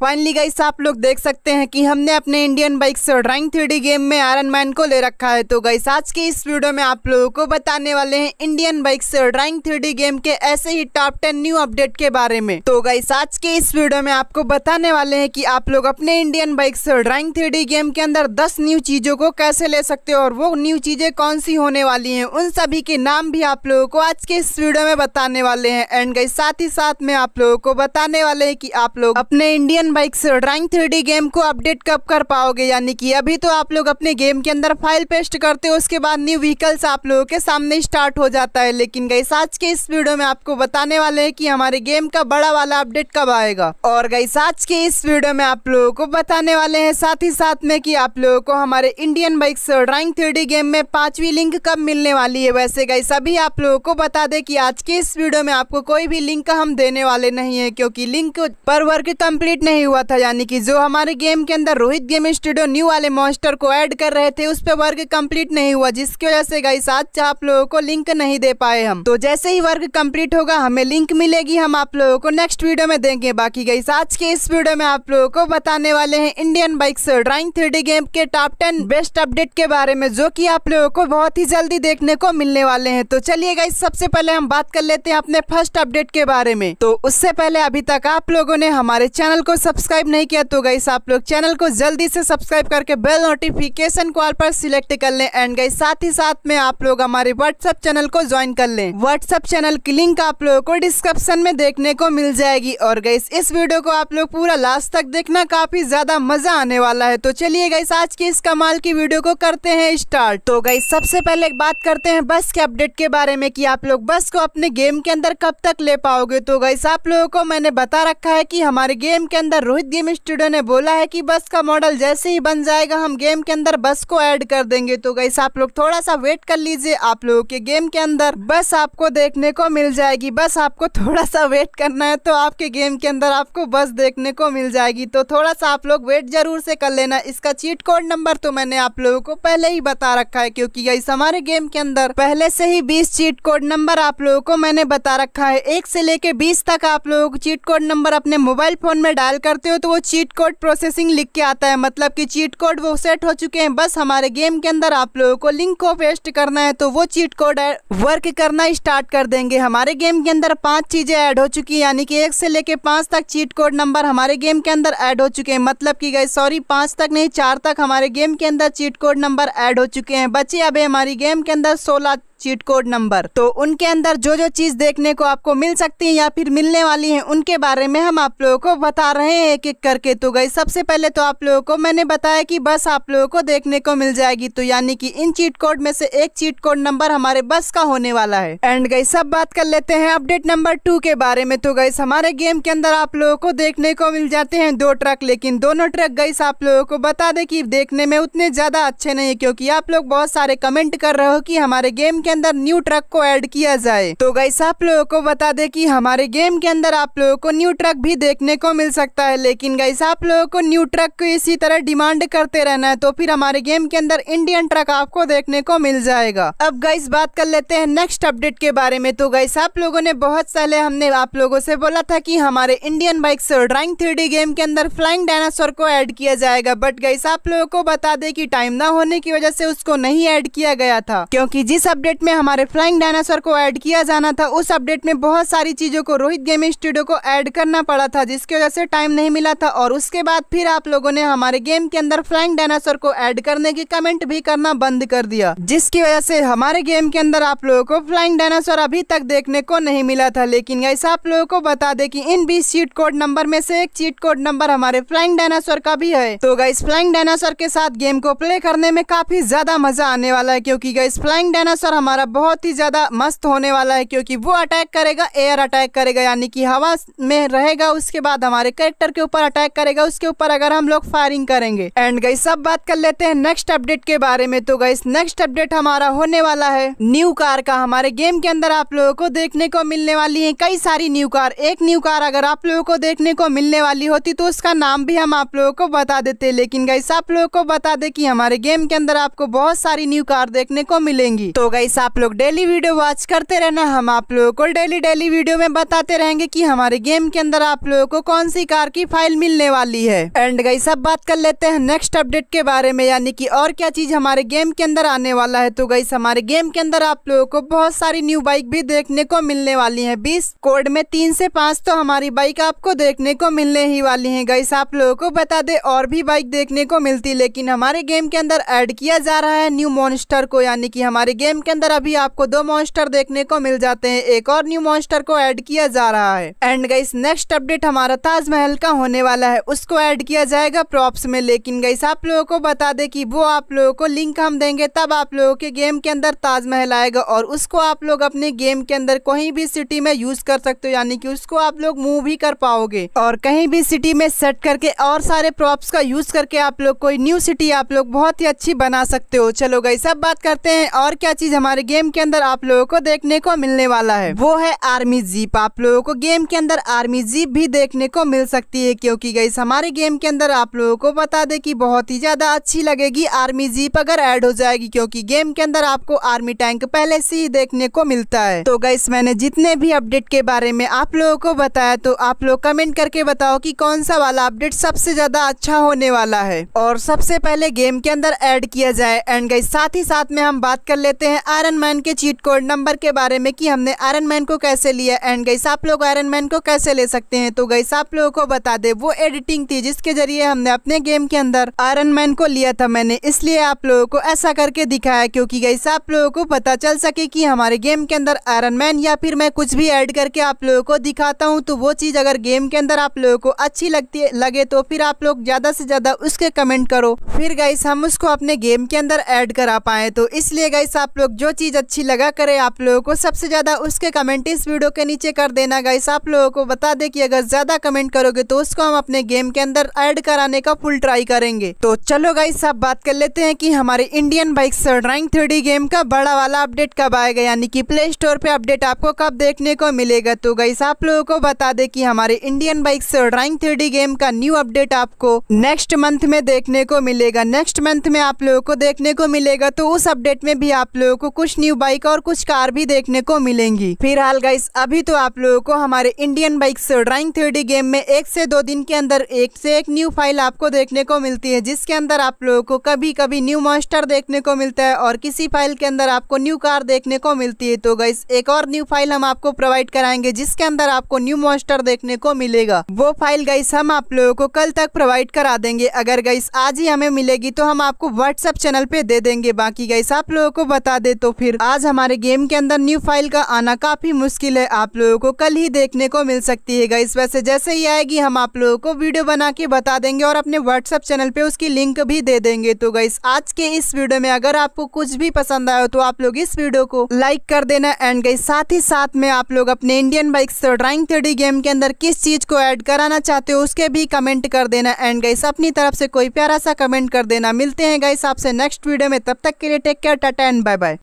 finally guys आप लोग देख सकते हैं कि हमने अपने Indian bikes driving three game में आयरन मैन को ले रखा है तो गाइस आज के इस वीडियो में आप लोगों को बताने वाले हैं Indian bikes driving three game के ऐसे ही टॉप टेन न्यू अपडेट के बारे में तो गाइस आज के इस वीडियो में आपको बताने वाले है की आप लोग अपने इंडियन से ड्राइंग थ्री गेम के अंदर दस न्यू चीजों को कैसे ले सकते हो और वो न्यू चीजें कौन सी होने वाली है उन सभी के नाम भी आप लोगों को आज के इस वीडियो में बताने वाले है एंड गई साथ ही साथ में आप लोगों को बताने वाले है की आप लोग अपने Indian Indian bikes driving three game को अपडेट कब कर पाओगे यानी कि अभी तो आप लोग अपने गेम के अंदर फाइल पेस्ट करते हो उसके बाद न्यू व्हीकल्स आप लोगों के सामने स्टार्ट हो जाता है लेकिन गई आज के इस वीडियो में आपको बताने वाले हैं कि हमारे गेम का बड़ा वाला अपडेट कब आएगा और गई आज के इस वीडियो में आप लोगों को बताने वाले हैं साथ ही साथ में की आप लोगों को हमारे Indian bikes driving three game में पांचवी लिंक कब मिलने वाली है वैसे गई सभी आप लोगों को बता दे की आज के इस वीडियो में आपको कोई भी लिंक हम देने वाले नहीं है क्योंकि लिंक पर वर्क कंप्लीट कंप्लीट नहीं हुआ था यानी कि जो हमारे गेम के अंदर रोहित गेम स्टूडियो न्यू वाले मॉन्स्टर को ऐड कर रहे थे उस पे वर्क कंप्लीट नहीं हुआ जिसकी वजह से गई साथ आप लोगों को लिंक नहीं दे पाए हम तो जैसे ही वर्क कंप्लीट होगा हमें लिंक मिलेगी हम आप लोगों को नेक्स्ट वीडियो में देंगे बाकी गई आज के इस वीडियो में आप लोगों को बताने वाले हैं Indian bike driving three game के टॉप टेन बेस्ट अपडेट के बारे में जो की आप लोगों को बहुत ही जल्दी देखने को मिलने वाले है तो चलिए गई सबसे पहले हम बात कर लेते हैं अपने फर्स्ट अपडेट के बारे में तो उससे पहले अभी तक आप लोगों ने हमारे चैनल को को सब्सक्राइब नहीं किया तो गई आप लोग चैनल को जल्दी से सब्सक्राइब करके बेल नोटिफिकेशन कॉल पर सिलेक्ट कर लें एंड गई साथ ही साथ में आप लोग हमारे व्हाट्सएप चैनल को ज्वाइन कर लें व्हाट्सएप चैनल की लिंक आप लोगों को डिस्क्रिप्शन में देखने को मिल जाएगी और गई इस वीडियो को आप लोग पूरा लास्ट तक देखना काफी ज्यादा मजा आने वाला है तो चलिए गई आज की इस कमाल की वीडियो को करते हैं स्टार्ट तो गई सबसे पहले बात करते हैं बस के अपडेट के बारे में की आप लोग बस को अपने गेम के अंदर कब तक ले पाओगे तो गई आप लोगों को मैंने बता रखा है की हमारे गेम के अंदर रोहित गेम स्टूडियो ने बोला है कि बस का मॉडल जैसे ही बन जाएगा हम गेम के अंदर बस को ऐड कर देंगे तो गई आप लोग थोड़ा सा वेट कर लीजिए आप लोगों के गेम के अंदर बस आपको देखने को मिल जाएगी बस आपको थोड़ा सा वेट करना है तो आपके गेम के अंदर आपको बस देखने को मिल जाएगी तो थोड़ा सा आप लोग वेट जरूर से कर लेना इसका चीट कोड नंबर तो मैंने आप लोगों को पहले ही बता रखा है क्योंकि गई हमारे गेम के अंदर पहले से ही बीस चीट कोड नंबर आप लोगों को मैंने बता रखा है एक से लेके बीस तक आप लोगों को चीट कोड नंबर अपने मोबाइल फोन में डाल डायल करते हो तो वो चीट कोड प्रोसेसिंग लिख के आता है मतलब कि चीट कोड वो सेट हो चुके हैं बस हमारे गेम के अंदर आप लोगों को लिंक को पेस्ट करना है तो वो चीट कोड वर्क करना स्टार्ट कर देंगे हमारे गेम के अंदर पांच चीज़ें ऐड हो चुकी है यानी कि एक से लेके पांच तक चीट कोड नंबर हमारे गेम के अंदर ऐड हो चुके हैं मतलब की गई सॉरी पांच तक नहीं चार तक हमारे गेम के अंदर चीट कोड नंबर एड हो चुके हैं बचे अभी हमारी गेम के अंदर सोलह चीट कोड नंबर तो उनके अंदर जो जो चीज देखने को आपको मिल सकती है या फिर मिलने वाली है उनके बारे में हम आप लोगों को बता रहे हैं एक एक करके तो गई सबसे पहले तो आप लोगों को मैंने बताया कि बस आप लोगों को देखने को मिल जाएगी तो यानी कि इन चीट कोड में से एक चीट कोड नंबर हमारे बस का होने वाला है एंड गई सब बात कर लेते हैं अपडेट नंबर टू के बारे में तो गई हमारे गेम के अंदर आप लोगों को देखने को मिल जाते हैं दो ट्रक लेकिन दोनों ट्रक गई आप लोगों को बता दे की देखने में उतने ज्यादा अच्छे नहीं है क्योंकि आप लोग बहुत सारे कमेंट कर रहे हो की हमारे गेम के के अंदर न्यू ट्रक को ऐड किया जाए तो गाइस आप लोगों को बता दे कि हमारे गेम के अंदर आप लोगों को न्यू ट्रक भी देखने को मिल सकता है लेकिन गाइस आप लोगों को न्यू ट्रक को इसी तरह डिमांड करते रहना है तो फिर हमारे गेम के अंदर इंडियन ट्रक आपको देखने को मिल जाएगा अब गाइस बात कर लेते हैं नेक्स्ट अपडेट के बारे में तो गाइस आप लोगों ने बहुत पहले हमने आप लोगों से बोला था कि हमारे इंडियन से ड्राइंग थ्री गेम के अंदर फ्लाइंग डायनासोर को एड किया जाएगा बट गाइस आप लोगों को बता दे की टाइम ना होने की वजह से उसको नहीं एड किया गया था क्योंकि जिस अपडेट अपडेट में हमारे फ्लाइंग डायनासोर को ऐड किया जाना था उस अपडेट में बहुत सारी चीज़ों को रोहित गेमिंग स्टूडियो को ऐड करना पड़ा था जिसकी वजह से टाइम नहीं मिला था और उसके बाद फिर आप लोगों ने हमारे गेम के अंदर फ्लाइंग डायनासोर को ऐड करने की कमेंट भी करना बंद कर दिया जिसकी वजह से हमारे गेम के अंदर आप लोगों को फ्लाइंग डायनासोर अभी तक देखने को नहीं मिला था लेकिन ऐसा आप लोगों को बता दे की इन बीस चीट कोड नंबर में से एक चीट कोड नंबर हमारे फ्लाइंग डायनासोर का भी है तो गाइस फ्लाइंग डायनासोर के साथ गेम को प्ले करने में काफी ज्यादा मजा आने वाला है क्योंकि गाइस फ्लाइंग डायनासोर हमारे हमारा बहुत ही ज़्यादा मस्त होने वाला है क्योंकि वो अटैक करेगा एयर अटैक करेगा यानी कि हवा में रहेगा उसके बाद हमारे करेक्टर के ऊपर अटैक करेगा उसके ऊपर अगर हम लोग फायरिंग करेंगे एंड गई सब बात कर लेते हैं नेक्स्ट अपडेट के बारे में तो गई नेक्स्ट अपडेट हमारा होने वाला है न्यू कार का हमारे गेम के अंदर आप लोगों को देखने को मिलने वाली है कई सारी न्यू कार एक न्यू कार अगर आप लोगों को देखने को मिलने वाली होती तो उसका नाम भी हम आप लोगों को बता देते लेकिन गई आप लोगों को बता दे की हमारे गेम के अंदर आपको बहुत सारी न्यू कार देखने को मिलेंगी तो गई आप लोग डेली वीडियो वॉच करते रहना हम आप लोगों को डेली डेली वीडियो में बताते रहेंगे कि हमारे गेम के अंदर आप लोगों को कौन सी कार की फाइल मिलने वाली है एंड गई सब बात कर लेते हैं नेक्स्ट अपडेट के बारे में यानी कि और क्या चीज हमारे गेम के अंदर आने वाला है तो गई हमारे गेम के अंदर आप लोगों को बहुत सारी न्यू बाइक भी देखने को मिलने वाली है बीस कोड में तीन से पाँच तो हमारी बाइक आपको देखने को मिलने ही वाली है गई आप लोगों को बता दे और भी बाइक देखने को मिलती लेकिन हमारे गेम के अंदर एड किया जा रहा है न्यू मॉन्स्टर को यानी कि हमारे गेम के अंदर अंदर अभी आपको दो मॉन्स्टर देखने को मिल जाते हैं एक और न्यू मॉन्स्टर को ऐड किया जा रहा है एंड गाइस नेक्स्ट अपडेट हमारा ताजमहल का होने वाला है उसको ऐड किया जाएगा प्रॉप्स में लेकिन गाइस आप लोगों को बता दे कि वो आप लोगों को लिंक हम देंगे तब आप लोगों के गेम के अंदर ताजमहल आएगा और उसको आप लोग अपने गेम के अंदर कहीं भी सिटी में यूज कर सकते हो यानी कि उसको आप लोग मूव भी कर पाओगे और कहीं भी सिटी में सेट करके और सारे प्रॉप्स का यूज करके आप लोग कोई न्यू सिटी आप लोग बहुत ही अच्छी बना सकते हो चलो गई सब बात करते हैं और क्या चीज हमारे हमारे गेम के अंदर आप लोगों को देखने को मिलने वाला है वो है आर्मी जीप आप लोगों को गेम के अंदर आर्मी जीप भी देखने को मिल सकती है क्योंकि गई हमारे गेम के अंदर आप लोगों को बता दे कि बहुत ही ज्यादा अच्छी लगेगी आर्मी जीप अगर ऐड हो जाएगी क्योंकि गेम के अंदर आपको आर्मी टैंक पहले से ही देखने को मिलता है तो गई मैंने जितने भी अपडेट के बारे में आप लोगों को बताया तो आप लोग कमेंट करके बताओ की कौन सा वाला अपडेट सबसे ज्यादा अच्छा होने वाला है और सबसे पहले गेम के अंदर एड किया जाए एंड गई साथ ही साथ में हम बात कर लेते हैं आयरन मैन के चीट कोड नंबर के बारे में कि हमने आयरन मैन को कैसे लिया एंड गई आप लोग आयरन मैन को कैसे ले सकते हैं तो गई आप लोगों को बता दे वो एडिटिंग थी जिसके जरिए हमने अपने गेम के अंदर आयरन मैन को लिया था मैंने इसलिए आप लोगों को ऐसा करके दिखाया क्योंकि गई आप लोगों को पता चल सके की हमारे गेम के अंदर आयरन मैन या फिर मैं कुछ भी एड करके आप लोगों को दिखाता हूँ तो वो चीज़ अगर गेम के अंदर आप लोगों को अच्छी लगती लगे तो फिर आप लोग ज़्यादा से ज़्यादा उसके कमेंट करो फिर गई हम उसको अपने गेम के अंदर एड करा पाए तो इसलिए गई आप लोग जो चीज़ अच्छी लगा करे आप लोगों को सबसे ज़्यादा उसके कमेंट इस वीडियो के नीचे कर देना गाइस आप लोगों को बता दे कि अगर ज़्यादा कमेंट करोगे तो उसको हम अपने गेम के अंदर ऐड कराने का फुल ट्राई करेंगे तो चलो गाइस आप बात कर लेते हैं कि हमारे Indian bike driving three game का बड़ा वाला अपडेट कब आएगा यानी कि प्ले स्टोर पर अपडेट आपको कब देखने को मिलेगा तो गाइस आप लोगों को बता दे कि हमारे Indian bike driving three game का न्यू अपडेट आपको नेक्स्ट मंथ में देखने को मिलेगा नेक्स्ट मंथ में आप लोगों को देखने को मिलेगा तो उस अपडेट में भी आप लोगों को कुछ न्यू बाइक और कुछ कार भी देखने को मिलेंगी फिलहाल गाइस अभी तो आप लोगों को हमारे Indian bike driving three game में एक से दो दिन के अंदर एक से एक न्यू फाइल आपको देखने को मिलती है जिसके अंदर आप लोगों को कभी कभी न्यू मॉन्स्टर देखने को मिलता है और किसी फाइल के अंदर आपको न्यू कार देखने को मिलती है तो गाइस एक और न्यू फाइल हम आपको प्रोवाइड कराएंगे जिसके अंदर आपको न्यू मॉन्स्टर देखने को मिलेगा वो फाइल गाइस हम आप लोगों को कल तक प्रोवाइड करा देंगे अगर गाइस आज ही हमें मिलेगी तो हम आपको व्हाट्सएप चैनल पे दे देंगे बाकी गाइस आप लोगों को बता दे तो तो फिर आज हमारे गेम के अंदर न्यू फाइल का आना काफी मुश्किल है आप लोगों को कल ही देखने को मिल सकती है गाइस वैसे जैसे ही आएगी हम आप लोगों को वीडियो बना के बता देंगे और अपने व्हाट्सएप चैनल पे उसकी लिंक भी दे देंगे तो गाइस आज के इस वीडियो में अगर आपको कुछ भी पसंद आयो तो आप लोग इस वीडियो को लाइक कर देना एंड गई साथ ही साथ में आप लोग अपने Indian bikes driving three game के अंदर किस चीज को एड कराना चाहते हो उसके भी कमेंट कर देना एंड गाइस अपनी तरफ से कोई प्यारा सा कमेंट कर देना मिलते हैं गाइस आपसे नेक्स्ट वीडियो में तब तक के लिए take care tata and bye bye